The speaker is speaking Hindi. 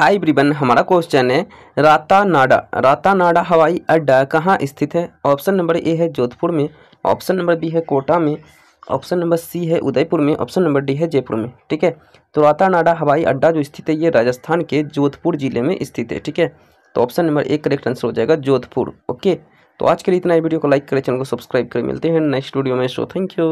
हाई ब्रिबन हमारा क्वेश्चन है राता नाडा राता नाडा हवाई अड्डा कहाँ स्थित है ऑप्शन नंबर ए है जोधपुर में ऑप्शन नंबर बी है कोटा में ऑप्शन नंबर सी है उदयपुर में ऑप्शन नंबर डी है जयपुर में ठीक है तो राता नाडा हवाई अड्डा जो स्थित है ये राजस्थान के जोधपुर जिले में स्थित है ठीक है तो ऑप्शन नंबर एक करेक्ट आंसर हो जाएगा जोधपुर ओके तो आज के लिए इतना ही वीडियो को लाइक करें चैनल को सब्सक्राइब करें मिलते हैं नेक्स्ट वीडियो में शो थैंक यू